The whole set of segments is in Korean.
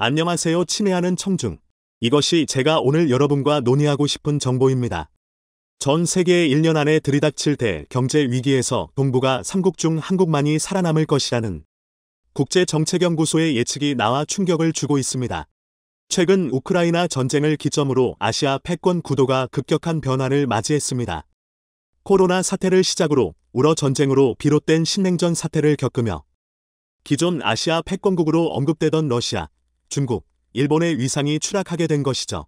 안녕하세요 친애하는 청중. 이것이 제가 오늘 여러분과 논의하고 싶은 정보입니다. 전 세계의 1년 안에 들이닥칠 대 경제 위기에서 동북아 3국 중 한국만이 살아남을 것이라는 국제정책연구소의 예측이 나와 충격을 주고 있습니다. 최근 우크라이나 전쟁을 기점으로 아시아 패권 구도가 급격한 변화를 맞이했습니다. 코로나 사태를 시작으로 우러 전쟁으로 비롯된 신냉전 사태를 겪으며 기존 아시아 패권국으로 언급되던 러시아, 중국, 일본의 위상이 추락하게 된 것이죠.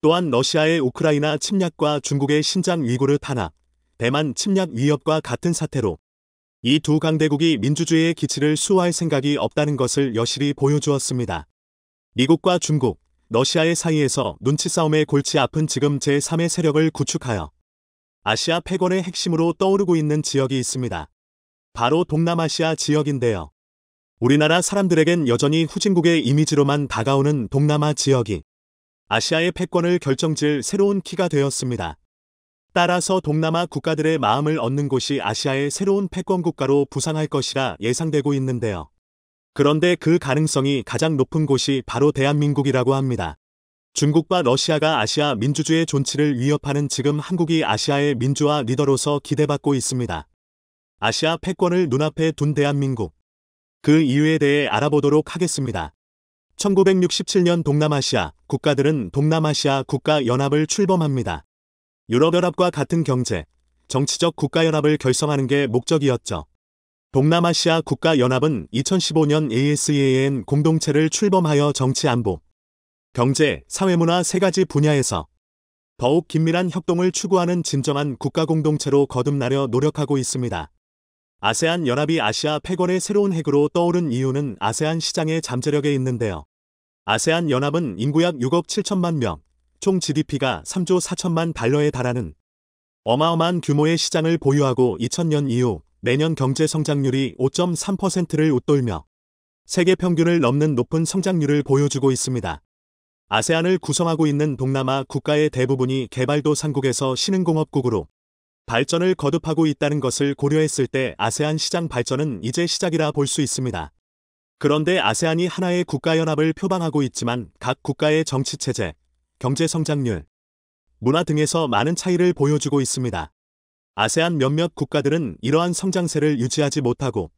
또한 러시아의 우크라이나 침략과 중국의 신장 위구르 탄압, 대만 침략 위협과 같은 사태로 이 두 강대국이 민주주의의 기치를 수호할 생각이 없다는 것을 여실히 보여주었습니다. 미국과 중국, 러시아의 사이에서 눈치싸움에 골치 아픈 지금 제3의 세력을 구축하여 아시아 패권의 핵심으로 떠오르고 있는 지역이 있습니다. 바로 동남아시아 지역인데요. 우리나라 사람들에겐 여전히 후진국의 이미지로만 다가오는 동남아 지역이 아시아의 패권을 결정질 새로운 키가 되었습니다. 따라서 동남아 국가들의 마음을 얻는 곳이 아시아의 새로운 패권 국가로 부상할 것이라 예상되고 있는데요. 그런데 그 가능성이 가장 높은 곳이 바로 대한민국이라고 합니다. 중국과 러시아가 아시아 민주주의 존치를 위협하는 지금 한국이 아시아의 민주화 리더로서 기대받고 있습니다. 아시아 패권을 눈앞에 둔 대한민국. 그 이유에 대해 알아보도록 하겠습니다. 1967년 동남아시아 국가들은 동남아시아 국가연합을 출범합니다. 유럽연합과 같은 경제, 정치적 국가연합을 결성하는 게 목적이었죠. 동남아시아 국가연합은 2015년 ASEAN 공동체를 출범하여 정치 안보, 경제, 사회문화 세 가지 분야에서 더욱 긴밀한 협동을 추구하는 진정한 국가공동체로 거듭나려 노력하고 있습니다. 아세안 연합이 아시아 패권의 새로운 핵으로 떠오른 이유는 아세안 시장의 잠재력에 있는데요. 아세안 연합은 인구약 6억 7천만 명, 총 GDP가 3조 4천만 달러에 달하는 어마어마한 규모의 시장을 보유하고 2000년 이후 매년 경제 성장률이 5.3%를 웃돌며 세계 평균을 넘는 높은 성장률을 보여주고 있습니다. 아세안을 구성하고 있는 동남아 국가의 대부분이 개발도상국에서 신흥공업국으로 발전을 거듭하고 있다는 것을 고려했을 때 아세안 시장 발전은 이제 시작이라 볼 수 있습니다. 그런데 아세안이 하나의 국가연합을 표방하고 있지만 각 국가의 정치체제, 경제성장률, 문화 등에서 많은 차이를 보여주고 있습니다. 아세안 몇몇 국가들은 이러한 성장세를 유지하지 못하고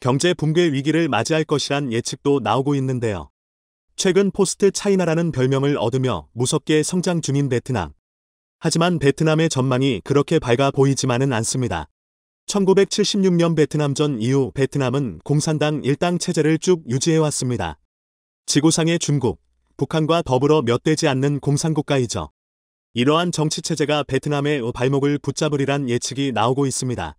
경제 붕괴 위기를 맞이할 것이란 예측도 나오고 있는데요. 최근 포스트 차이나라는 별명을 얻으며 무섭게 성장 중인 베트남. 하지만 베트남의 전망이 그렇게 밝아 보이지만은 않습니다. 1976년 베트남전 이후 베트남은 공산당 일당 체제를 쭉 유지해왔습니다. 지구상의 중국, 북한과 더불어 몇 되지 않는 공산국가이죠. 이러한 정치체제가 베트남의 발목을 붙잡으리란 예측이 나오고 있습니다.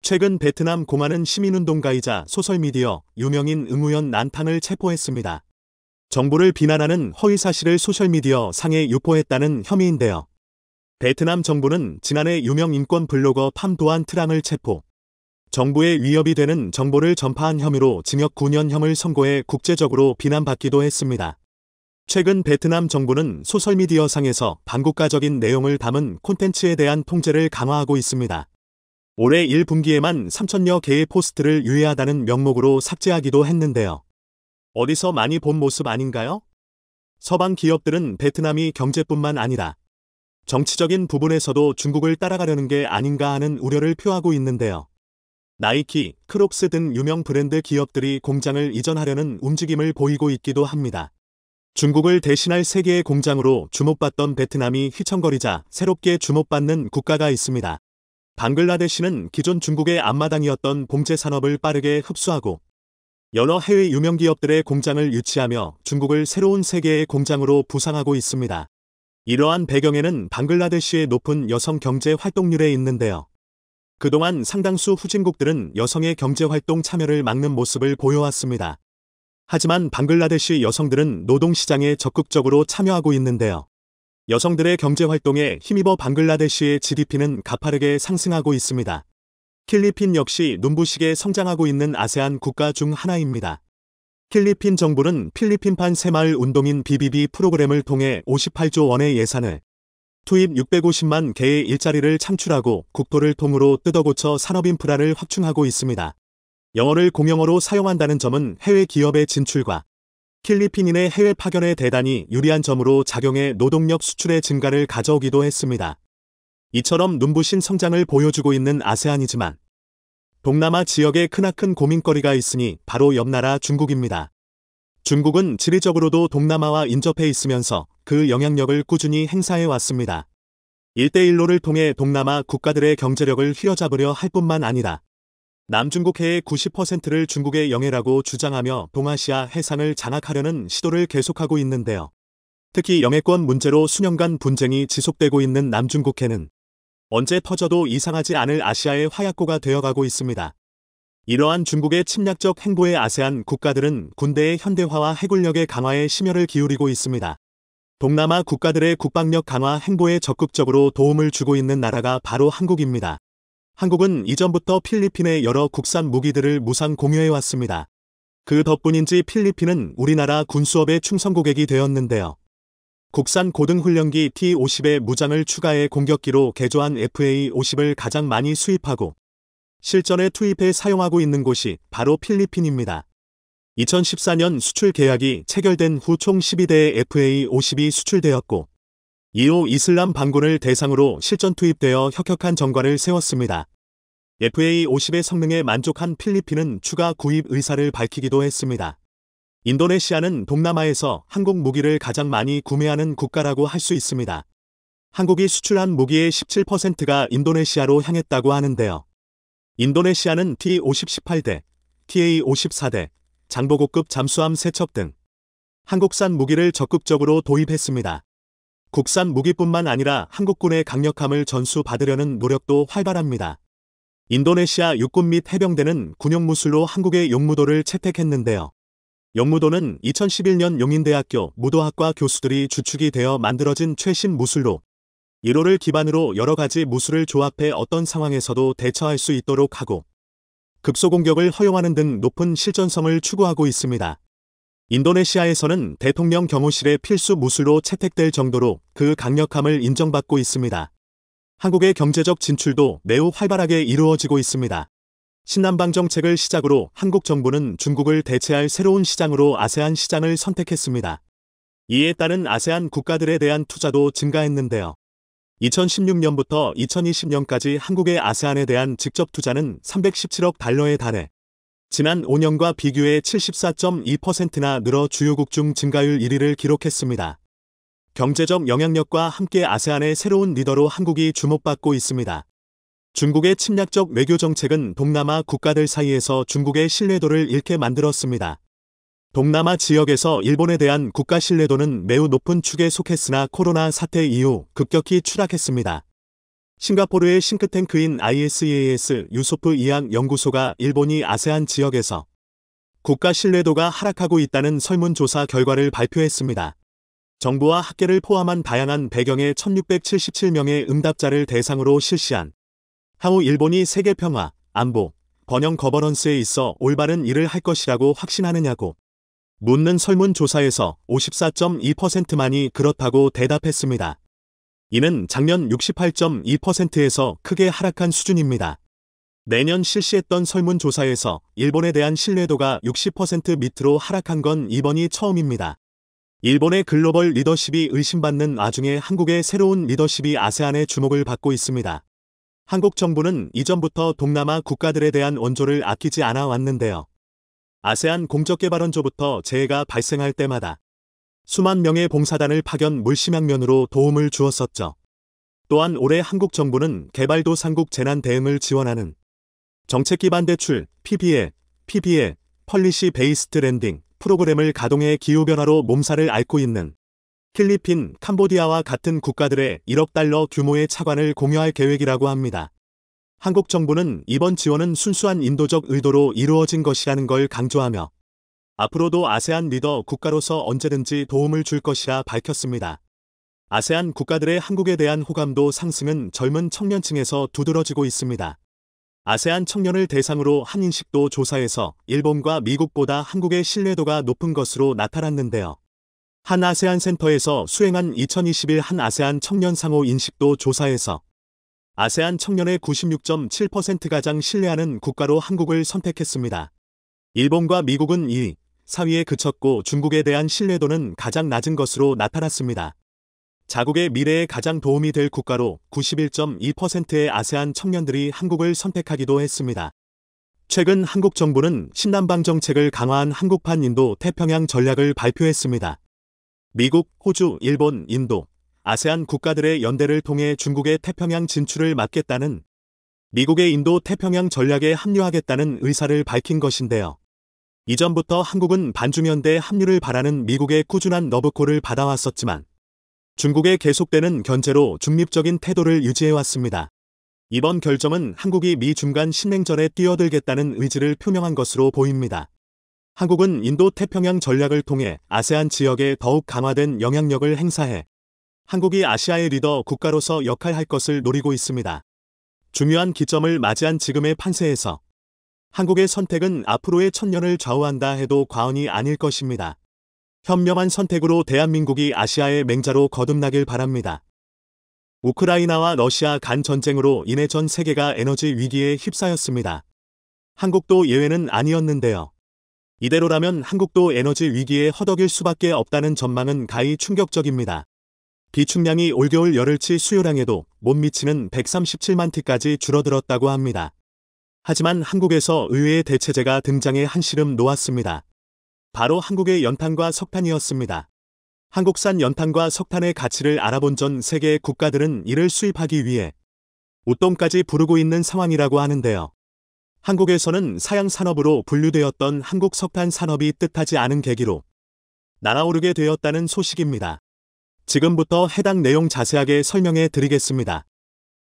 최근 베트남 공안은 시민운동가이자 소설미디어 유명인 응우연 난탕을 체포했습니다. 정부를 비난하는 허위사실을 소셜미디어 상에 유포했다는 혐의인데요. 베트남 정부는 지난해 유명 인권 블로거 팜도안 트랑을 체포. 정부의 위협이 되는 정보를 전파한 혐의로 징역 9년형을 선고해 국제적으로 비난받기도 했습니다. 최근 베트남 정부는 소셜미디어 상에서 반국가적인 내용을 담은 콘텐츠에 대한 통제를 강화하고 있습니다. 올해 1분기에만 3천여 개의 포스트를 유해하다는 명목으로 삭제하기도 했는데요. 어디서 많이 본 모습 아닌가요? 서방 기업들은 베트남이 경제뿐만 아니라 정치적인 부분에서도 중국을 따라가려는 게 아닌가 하는 우려를 표하고 있는데요. 나이키, 크록스 등 유명 브랜드 기업들이 공장을 이전하려는 움직임을 보이고 있기도 합니다. 중국을 대신할 세계의 공장으로 주목받던 베트남이 휘청거리자 새롭게 주목받는 국가가 있습니다. 방글라데시는 기존 중국의 앞마당이었던 봉제 산업을 빠르게 흡수하고 여러 해외 유명 기업들의 공장을 유치하며 중국을 새로운 세계의 공장으로 부상하고 있습니다. 이러한 배경에는 방글라데시의 높은 여성 경제 활동률에 있는데요. 그동안 상당수 후진국들은 여성의 경제활동 참여를 막는 모습을 보여왔습니다. 하지만 방글라데시 여성들은 노동시장에 적극적으로 참여하고 있는데요. 여성들의 경제활동에 힘입어 방글라데시의 GDP는 가파르게 상승하고 있습니다. 필리핀 역시 눈부시게 성장하고 있는 아세안 국가 중 하나입니다. 필리핀 정부는 필리핀판 새마을 운동인 BBB 프로그램을 통해 58조 원의 예산을 투입 650만 개의 일자리를 창출하고 국토를 통으로 뜯어고쳐 산업 인프라를 확충하고 있습니다. 영어를 공용어로 사용한다는 점은 해외 기업의 진출과 필리핀인의 해외 파견에 대단히 유리한 점으로 작용해 노동력 수출의 증가를 가져오기도 했습니다. 이처럼 눈부신 성장을 보여주고 있는 아세안이지만 동남아 지역에 크나큰 고민거리가 있으니 바로 옆나라 중국입니다. 중국은 지리적으로도 동남아와 인접해 있으면서 그 영향력을 꾸준히 행사해 왔습니다. 일대일로를 통해 동남아 국가들의 경제력을 휘어잡으려 할 뿐만 아니라 남중국해의 90%를 중국의 영해라고 주장하며 동아시아 해상을 장악하려는 시도를 계속하고 있는데요. 특히 영해권 문제로 수년간 분쟁이 지속되고 있는 남중국해는 언제 터져도 이상하지 않을 아시아의 화약고가 되어가고 있습니다. 이러한 중국의 침략적 행보에 아세안 국가들은 군대의 현대화와 해군력의 강화에 심혈을 기울이고 있습니다. 동남아 국가들의 국방력 강화 행보에 적극적으로 도움을 주고 있는 나라가 바로 한국입니다. 한국은 이전부터 필리핀의 여러 국산 무기들을 무상 공유해왔습니다. 그 덕분인지 필리핀은 우리나라 군수업의 충성 고객이 되었는데요. 국산 고등훈련기 T-50의 무장을 추가해 공격기로 개조한 FA-50을 가장 많이 수입하고 실전에 투입해 사용하고 있는 곳이 바로 필리핀입니다. 2014년 수출 계약이 체결된 후 총 12대의 FA-50이 수출되었고 이후 이슬람 반군을 대상으로 실전 투입되어 혁혁한 정관을 세웠습니다. FA-50의 성능에 만족한 필리핀은 추가 구입 의사를 밝히기도 했습니다. 인도네시아는 동남아에서 한국 무기를 가장 많이 구매하는 국가라고 할 수 있습니다. 한국이 수출한 무기의 17%가 인도네시아로 향했다고 하는데요. 인도네시아는 t 5 8대 TA-54대, 장보고급 잠수함 세척 등 한국산 무기를 적극적으로 도입했습니다. 국산 무기뿐만 아니라 한국군의 강력함을 전수받으려는 노력도 활발합니다. 인도네시아 육군 및 해병대는 군용무술로 한국의 용무도를 채택했는데요. 영무도는 2011년 용인대학교 무도학과 교수들이 주축이 되어 만들어진 최신 무술로 1호를 기반으로 여러 가지 무술을 조합해 어떤 상황에서도 대처할 수 있도록 하고 급소 공격을 허용하는 등 높은 실전성을 추구하고 있습니다. 인도네시아에서는 대통령 경호실의 필수 무술로 채택될 정도로 그 강력함을 인정받고 있습니다. 한국의 경제적 진출도 매우 활발하게 이루어지고 있습니다. 신남방 정책을 시작으로 한국 정부는 중국을 대체할 새로운 시장으로 아세안 시장을 선택했습니다. 이에 따른 아세안 국가들에 대한 투자도 증가했는데요. 2016년부터 2020년까지 한국의 아세안에 대한 직접 투자는 317억 달러에 달해 지난 5년과 비교해 74.2%나 늘어 주요국 중 증가율 1위를 기록했습니다. 경제적 영향력과 함께 아세안의 새로운 리더로 한국이 주목받고 있습니다. 중국의 침략적 외교 정책은 동남아 국가들 사이에서 중국의 신뢰도를 잃게 만들었습니다. 동남아 지역에서 일본에 대한 국가 신뢰도는 매우 높은 축에 속했으나 코로나 사태 이후 급격히 추락했습니다. 싱가포르의 싱크탱크인 ISEAS 유소프 이항 연구소가 일본이 아세안 지역에서 국가 신뢰도가 하락하고 있다는 설문조사 결과를 발표했습니다. 정부와 학계를 포함한 다양한 배경의 1677명의 응답자를 대상으로 실시한 향후 일본이 세계 평화, 안보, 번영 거버넌스에 있어 올바른 일을 할 것이라고 확신하느냐고 묻는 설문조사에서 54.2%만이 그렇다고 대답했습니다. 이는 작년 68.2%에서 크게 하락한 수준입니다. 내년 실시했던 설문조사에서 일본에 대한 신뢰도가 60% 밑으로 하락한 건 이번이 처음입니다. 일본의 글로벌 리더십이 의심받는 와중에 한국의 새로운 리더십이 아세안의 주목을 받고 있습니다. 한국 정부는 이전부터 동남아 국가들에 대한 원조를 아끼지 않아 왔는데요. 아세안 공적개발원조부터 재해가 발생할 때마다 수만 명의 봉사단을 파견 물심양면으로 도움을 주었었죠. 또한 올해 한국 정부는 개발도상국 재난대응을 지원하는 정책기반 대출, p b a p b a 펄리시 베이스트 랜딩 프로그램을 가동해 기후변화로 몸살을 앓고 있는 필리핀, 캄보디아와 같은 국가들의 1억 달러 규모의 차관을 공유할 계획이라고 합니다. 한국 정부는 이번 지원은 순수한 인도적 의도로 이루어진 것이라는 걸 강조하며 앞으로도 아세안 리더 국가로서 언제든지 도움을 줄 것이라 밝혔습니다. 아세안 국가들의 한국에 대한 호감도 상승은 젊은 청년층에서 두드러지고 있습니다. 아세안 청년을 대상으로 한인식도 조사에서 일본과 미국보다 한국의 신뢰도가 높은 것으로 나타났는데요. 한 아세안 센터에서 수행한 2021 한 아세안 청년 상호 인식도 조사에서 아세안 청년의 96.7%가 장 신뢰하는 국가로 한국을 선택했습니다. 일본과 미국은 2위, 4위에 그쳤고 중국에 대한 신뢰도는 가장 낮은 것으로 나타났습니다. 자국의 미래에 가장 도움이 될 국가로 91.2%의 아세안 청년들이 한국을 선택하기도 했습니다. 최근 한국 정부는 신남방 정책을 강화한 한국판 인도 태평양 전략을 발표했습니다. 미국, 호주, 일본, 인도, 아세안 국가들의 연대를 통해 중국의 태평양 진출을 막겠다는 미국의 인도 태평양 전략에 합류하겠다는 의사를 밝힌 것인데요. 이전부터 한국은 반주면대 합류를 바라는 미국의 꾸준한 러브콜을 받아왔었지만 중국의 계속되는 견제로 중립적인 태도를 유지해왔습니다. 이번 결정은 한국이 미 중간 신냉전에 뛰어들겠다는 의지를 표명한 것으로 보입니다. 한국은 인도 태평양 전략을 통해 아세안 지역에 더욱 강화된 영향력을 행사해 한국이 아시아의 리더 국가로서 역할할 것을 노리고 있습니다. 중요한 기점을 맞이한 지금의 판세에서 한국의 선택은 앞으로의 천년을 좌우한다 해도 과언이 아닐 것입니다. 현명한 선택으로 대한민국이 아시아의 맹자로 거듭나길 바랍니다. 우크라이나와 러시아 간 전쟁으로 인해 전 세계가 에너지 위기에 휩싸였습니다. 한국도 예외는 아니었는데요. 이대로라면 한국도 에너지 위기에 허덕일 수밖에 없다는 전망은 가히 충격적입니다. 비축량이 올겨울 열흘치 수요량에도 못 미치는 137만 티까지 줄어들었다고 합니다. 하지만 한국에서 의외의 대체제가 등장해 한시름 놓았습니다. 바로 한국의 연탄과 석탄이었습니다. 한국산 연탄과 석탄의 가치를 알아본 전 세계 국가들은 이를 수입하기 위해 웃돈까지 부르고 있는 상황이라고 하는데요. 한국에서는 사양 산업으로 분류되었던 한국 석탄 산업이 뜻하지 않은 계기로 날아오르게 되었다는 소식입니다. 지금부터 해당 내용 자세하게 설명해 드리겠습니다.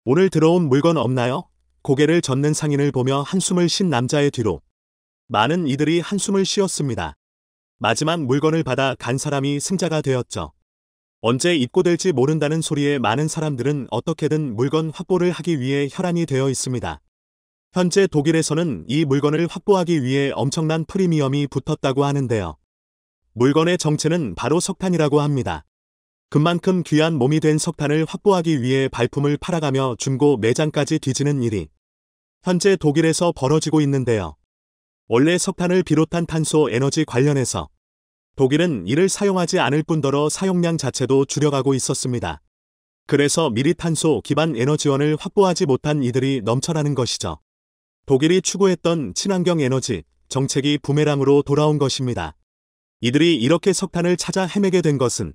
오늘 들어온 물건 없나요? 고개를 젓는 상인을 보며 한숨을 쉰 남자의 뒤로 많은 이들이 한숨을 쉬었습니다. 마지막 물건을 받아 간 사람이 승자가 되었죠. 언제 입고될지 모른다는 소리에 많은 사람들은 어떻게든 물건 확보를 하기 위해 혈안이 되어 있습니다. 현재 독일에서는 이 물건을 확보하기 위해 엄청난 프리미엄이 붙었다고 하는데요. 물건의 정체는 바로 석탄이라고 합니다. 그만큼 귀한 몸이 된 석탄을 확보하기 위해 발품을 팔아가며 중고 매장까지 뒤지는 일이 현재 독일에서 벌어지고 있는데요. 원래 석탄을 비롯한 탄소 에너지 관련해서 독일은 이를 사용하지 않을 뿐더러 사용량 자체도 줄여가고 있었습니다. 그래서 미리 탄소 기반 에너지원을 확보하지 못한 이들이 넘쳐나는 것이죠. 독일이 추구했던 친환경 에너지 정책이 부메랑으로 돌아온 것입니다. 이들이 이렇게 석탄을 찾아 헤매게 된 것은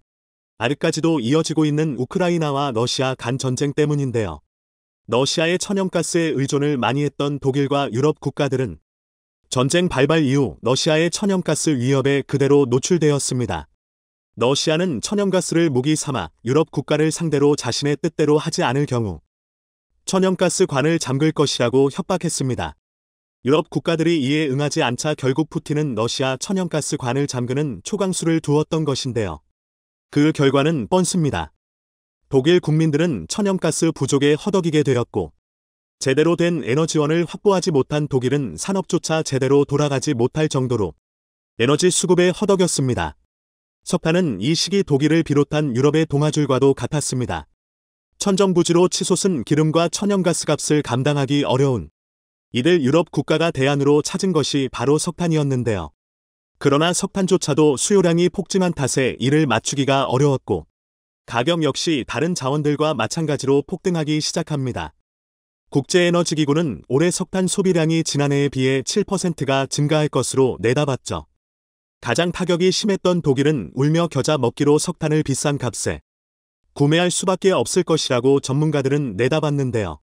아직까지도 이어지고 있는 우크라이나와 러시아 간 전쟁 때문인데요. 러시아의 천연가스에 의존을 많이 했던 독일과 유럽 국가들은 전쟁 발발 이후 러시아의 천연가스 위협에 그대로 노출되었습니다. 러시아는 천연가스를 무기 삼아 유럽 국가를 상대로 자신의 뜻대로 하지 않을 경우 천연가스 관을 잠글 것이라고 협박했습니다. 유럽 국가들이 이에 응하지 않자 결국 푸틴은 러시아 천연가스 관을 잠그는 초강수를 두었던 것인데요. 그 결과는 뻔습니다. 독일 국민들은 천연가스 부족에 허덕이게 되었고 제대로 된 에너지원을 확보하지 못한 독일은 산업조차 제대로 돌아가지 못할 정도로 에너지 수급에 허덕였습니다. 석탄은 이 시기 독일을 비롯한 유럽의 동아줄과도 같았습니다. 천정부지로 치솟은 기름과 천연가스 값을 감당하기 어려운 이들 유럽 국가가 대안으로 찾은 것이 바로 석탄이었는데요. 그러나 석탄조차도 수요량이 폭증한 탓에 이를 맞추기가 어려웠고 가격 역시 다른 자원들과 마찬가지로 폭등하기 시작합니다. 국제에너지기구는 올해 석탄 소비량이 지난해에 비해 7%가 증가할 것으로 내다봤죠. 가장 타격이 심했던 독일은 울며 겨자 먹기로 석탄을 비싼 값에 구매할 수밖에 없을 것이라고 전문가들은 내다봤는데요.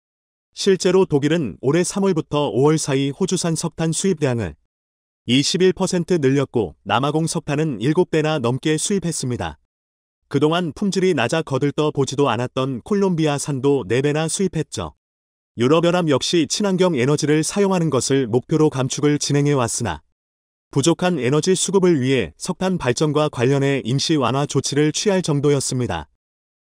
실제로 독일은 올해 3월부터 5월 사이 호주산 석탄 수입량을 21% 늘렸고 남아공 석탄은 7배나 넘게 수입했습니다. 그동안 품질이 낮아 거들떠 보지도 않았던 콜롬비아산도 4배나 수입했죠. 유럽연합 역시 친환경 에너지를 사용하는 것을 목표로 감축을 진행해 왔으나 부족한 에너지 수급을 위해 석탄 발전과 관련해 임시 완화 조치를 취할 정도였습니다.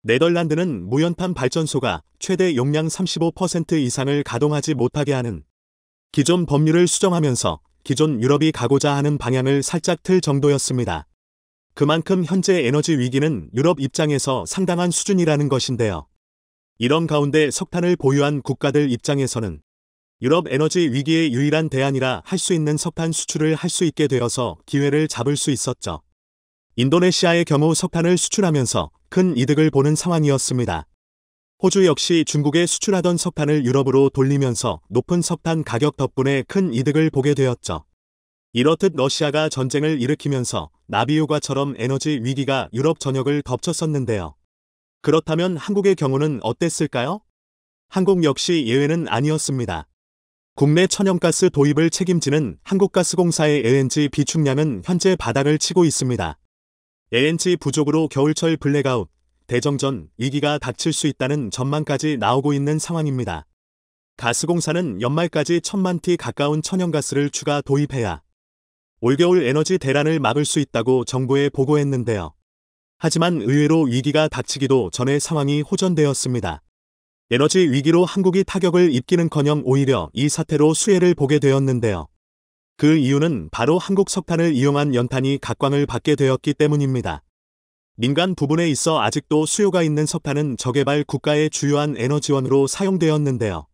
네덜란드는 무연판 발전소가 최대 용량 35% 이상을 가동하지 못하게 하는 기존 법률을 수정하면서 기존 유럽이 가고자 하는 방향을 살짝 틀 정도였습니다. 그만큼 현재 에너지 위기는 유럽 입장에서 상당한 수준이라는 것인데요. 이런 가운데 석탄을 보유한 국가들 입장에서는 유럽 에너지 위기의 유일한 대안이라 할 수 있는 석탄 수출을 할 수 있게 되어서 기회를 잡을 수 있었죠. 인도네시아의 경우 석탄을 수출하면서 큰 이득을 보는 상황이었습니다. 호주 역시 중국에 수출하던 석탄을 유럽으로 돌리면서 높은 석탄 가격 덕분에 큰 이득을 보게 되었죠. 이렇듯 러시아가 전쟁을 일으키면서 나비효과처럼 에너지 위기가 유럽 전역을 덮쳤었는데요. 그렇다면 한국의 경우는 어땠을까요? 한국 역시 예외는 아니었습니다. 국내 천연가스 도입을 책임지는 한국가스공사의 LNG 비축량은 현재 바닥을 치고 있습니다. LNG 부족으로 겨울철 블랙아웃, 대정전, 위기가 닥칠 수 있다는 전망까지 나오고 있는 상황입니다. 가스공사는 연말까지 천만 티 가까운 천연가스를 추가 도입해야 올겨울 에너지 대란을 막을 수 있다고 정부에 보고했는데요. 하지만 의외로 위기가 닥치기도 전에 상황이 호전되었습니다. 에너지 위기로 한국이 타격을 입기는커녕 오히려 이 사태로 수혜를 보게 되었는데요. 그 이유는 바로 한국 석탄을 이용한 연탄이 각광을 받게 되었기 때문입니다. 민간 부분에 있어 아직도 수요가 있는 석탄은 저개발 국가의 주요한 에너지원으로 사용되었는데요.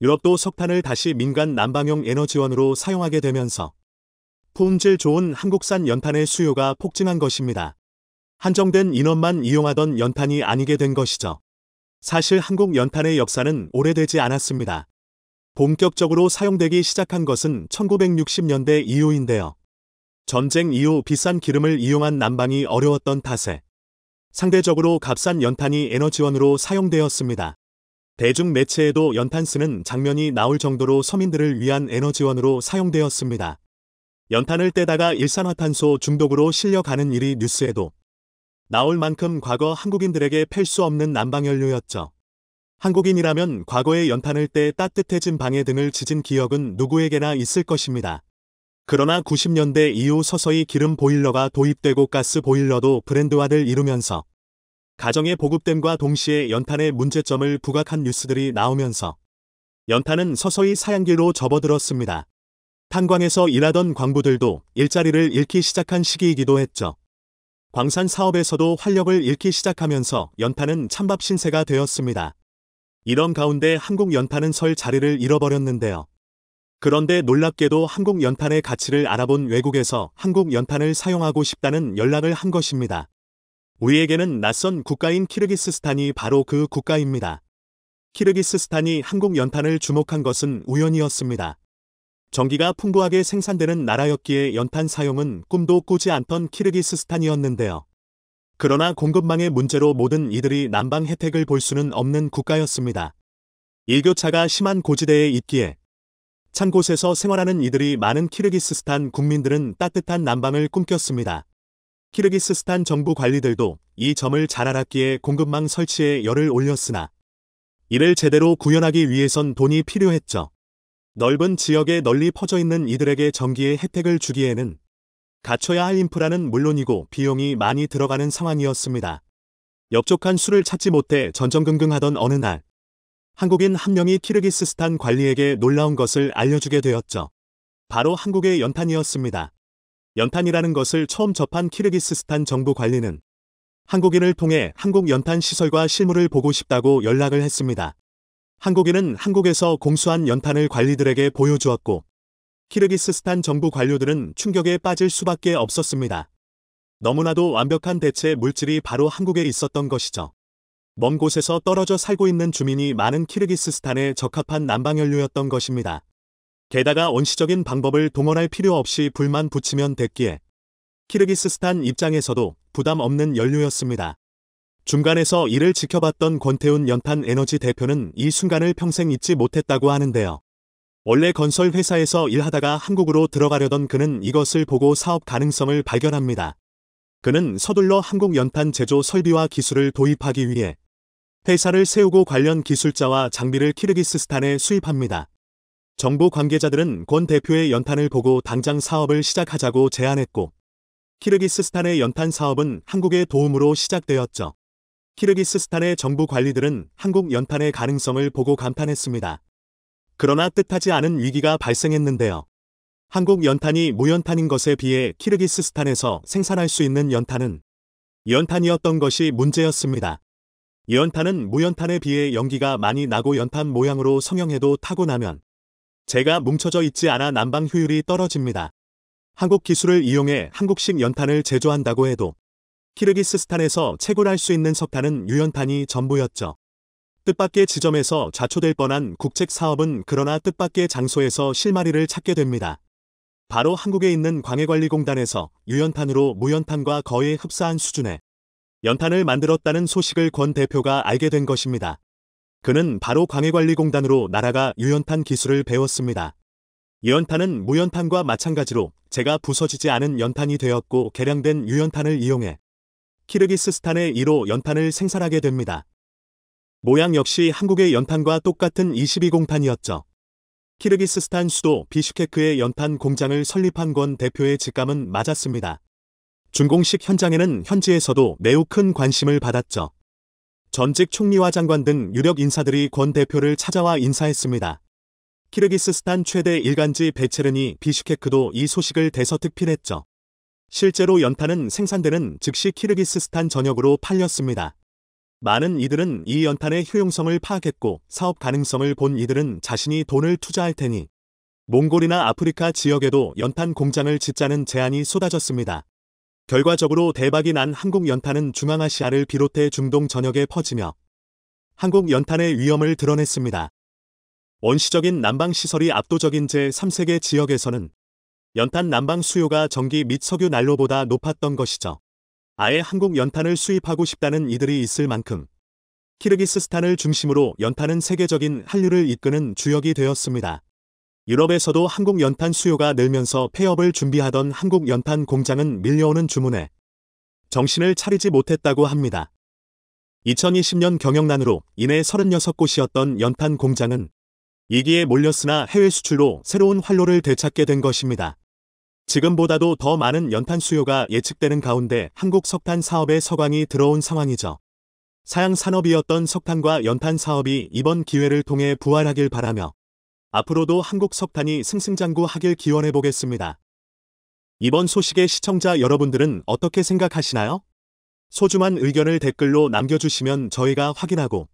유럽도 석탄을 다시 민간 난방용 에너지원으로 사용하게 되면서 품질 좋은 한국산 연탄의 수요가 폭증한 것입니다. 한정된 인원만 이용하던 연탄이 아니게 된 것이죠. 사실 한국 연탄의 역사는 오래되지 않았습니다. 본격적으로 사용되기 시작한 것은 1960년대 이후인데요. 전쟁 이후 비싼 기름을 이용한 난방이 어려웠던 탓에 상대적으로 값싼 연탄이 에너지원으로 사용되었습니다. 대중 매체에도 연탄 쓰는 장면이 나올 정도로 서민들을 위한 에너지원으로 사용되었습니다. 연탄을 떼다가 일산화탄소 중독으로 실려가는 일이 뉴스에도 나올 만큼 과거 한국인들에게 팰수 없는 난방연료였죠. 한국인이라면 과거에 연탄을 때 따뜻해진 방해 등을 지진 기억은 누구에게나 있을 것입니다. 그러나 90년대 이후 서서히 기름 보일러가 도입되고 가스 보일러도 브랜드화를 이루면서 가정의 보급됨과 동시에 연탄의 문제점을 부각한 뉴스들이 나오면서 연탄은 서서히 사양길로 접어들었습니다. 탄광에서 일하던 광부들도 일자리를 잃기 시작한 시기이기도 했죠. 광산 사업에서도 활력을 잃기 시작하면서 연탄은 찬밥 신세가 되었습니다. 이런 가운데 한국연판은 설 자리를 잃어버렸는데요. 그런데 놀랍게도 한국연판의 가치를 알아본 외국에서 한국연판을 사용하고 싶다는 연락을 한 것입니다. 우리에게는 낯선 국가인 키르기스스탄이 바로 그 국가입니다. 키르기스스탄이 한국연판을 주목한 것은 우연이었습니다. 전기가 풍부하게 생산되는 나라였기에 연탄 사용은 꿈도 꾸지 않던 키르기스스탄이었는데요. 그러나 공급망의 문제로 모든 이들이 난방 혜택을 볼 수는 없는 국가였습니다. 일교차가 심한 고지대에 있기에 찬 곳에서 생활하는 이들이 많은 키르기스스탄 국민들은 따뜻한 난방을 꿈꼈습니다. 키르기스스탄 정부 관리들도 이 점을 잘 알았기에 공급망 설치에 열을 올렸으나 이를 제대로 구현하기 위해선 돈이 필요했죠. 넓은 지역에 널리 퍼져 있는 이들에게 전기의 혜택을 주기에는 갖춰야 할 인프라는 물론이고 비용이 많이 들어가는 상황이었습니다. 넓적한 수를 찾지 못해 전전긍긍하던 어느 날 한국인 한 명이 키르기스스탄 관리에게 놀라운 것을 알려주게 되었죠. 바로 한국의 연탄이었습니다. 연탄이라는 것을 처음 접한 키르기스스탄 정부 관리는 한국인을 통해 한국 연탄 시설과 실물을 보고 싶다고 연락을 했습니다. 한국인은 한국에서 공수한 연탄을 관리들에게 보여주었고 키르기스스탄 정부 관료들은 충격에 빠질 수밖에 없었습니다. 너무나도 완벽한 대체 물질이 바로 한국에 있었던 것이죠. 먼 곳에서 떨어져 살고 있는 주민이 많은 키르기스스탄에 적합한 난방연료였던 것입니다. 게다가 원시적인 방법을 동원할 필요 없이 불만 붙이면 됐기에 키르기스스탄 입장에서도 부담 없는 연료였습니다. 중간에서 이를 지켜봤던 권태훈 연탄 에너지 대표는 이 순간을 평생 잊지 못했다고 하는데요. 원래 건설 회사에서 일하다가 한국으로 들어가려던 그는 이것을 보고 사업 가능성을 발견합니다. 그는 서둘러 한국 연탄 제조 설비와 기술을 도입하기 위해 회사를 세우고 관련 기술자와 장비를 키르기스스탄에 수입합니다. 정부 관계자들은 권 대표의 연탄을 보고 당장 사업을 시작하자고 제안했고 키르기스스탄의 연탄 사업은 한국의 도움으로 시작되었죠. 키르기스스탄의 정부 관리들은 한국 연탄의 가능성을 보고 감탄했습니다. 그러나 뜻하지 않은 위기가 발생했는데요. 한국 연탄이 무연탄인 것에 비해 키르기스스탄에서 생산할 수 있는 연탄은 연탄이었던 것이 문제였습니다. 연탄은 무연탄에 비해 연기가 많이 나고 연탄 모양으로 성형해도 타고 나면 재가 뭉쳐져 있지 않아 난방 효율이 떨어집니다. 한국 기술을 이용해 한국식 연탄을 제조한다고 해도 키르기스스탄에서 채굴할 수 있는 석탄은 유연탄이 전부였죠. 뜻밖의 지점에서 좌초될 뻔한 국책 사업은 그러나 뜻밖의 장소에서 실마리를 찾게 됩니다. 바로 한국에 있는 광해관리공단에서 유연탄으로 무연탄과 거의 흡사한 수준의 연탄을 만들었다는 소식을 권 대표가 알게 된 것입니다. 그는 바로 광해관리공단으로 나라가 유연탄 기술을 배웠습니다. 유연탄은 무연탄과 마찬가지로 제가 부서지지 않은 연탄이 되었고 개량된 유연탄을 이용해 키르기스스탄의 1호 연탄을 생산하게 됩니다. 모양 역시 한국의 연판과 똑같은 22공판이었죠. 키르기스스탄 수도 비슈케크의 연판 공장을 설립한 권 대표의 직감은 맞았습니다. 준공식 현장에는 현지에서도 매우 큰 관심을 받았죠. 전직 총리와 장관 등 유력 인사들이 권 대표를 찾아와 인사했습니다. 키르기스스탄 최대 일간지 베체르니 비슈케크도 이 소식을 대서특필했죠. 실제로 연탄은 생산되는 즉시 키르기스스탄 전역으로 팔렸습니다. 많은 이들은 이 연탄의 효용성을 파악했고 사업 가능성을 본 이들은 자신이 돈을 투자할 테니 몽골이나 아프리카 지역에도 연탄 공장을 짓자는 제안이 쏟아졌습니다. 결과적으로 대박이 난 한국 연탄은 중앙아시아를 비롯해 중동 전역에 퍼지며 한국 연탄의 위험을 드러냈습니다. 원시적인 난방 시설이 압도적인 제3세계 지역에서는 연탄 난방 수요가 전기 및 석유 난로보다 높았던 것이죠. 아예 한국 연탄을 수입하고 싶다는 이들이 있을 만큼 키르기스스탄을 중심으로 연탄은 세계적인 한류를 이끄는 주역이 되었습니다. 유럽에서도 한국 연탄 수요가 늘면서 폐업을 준비하던 한국 연탄 공장은 밀려오는 주문에 정신을 차리지 못했다고 합니다. 2020년 경영난으로 인해 36곳이었던 연탄 공장은 이기에 몰렸으나 해외 수출로 새로운 활로를 되찾게 된 것입니다. 지금보다도 더 많은 연탄 수요가 예측되는 가운데 한국 석탄 사업의 서광이 들어온 상황이죠. 사양 산업이었던 석탄과 연탄 사업이 이번 기회를 통해 부활하길 바라며 앞으로도 한국 석탄이 승승장구하길 기원해 보겠습니다. 이번 소식에 시청자 여러분들은 어떻게 생각하시나요? 소중한 의견을 댓글로 남겨주시면 저희가 확인하고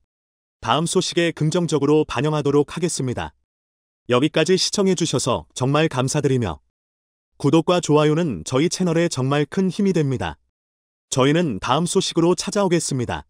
다음 소식에 긍정적으로 반영하도록 하겠습니다. 여기까지 시청해주셔서 정말 감사드리며 구독과 좋아요는 저희 채널에 정말 큰 힘이 됩니다. 저희는 다음 소식으로 찾아오겠습니다.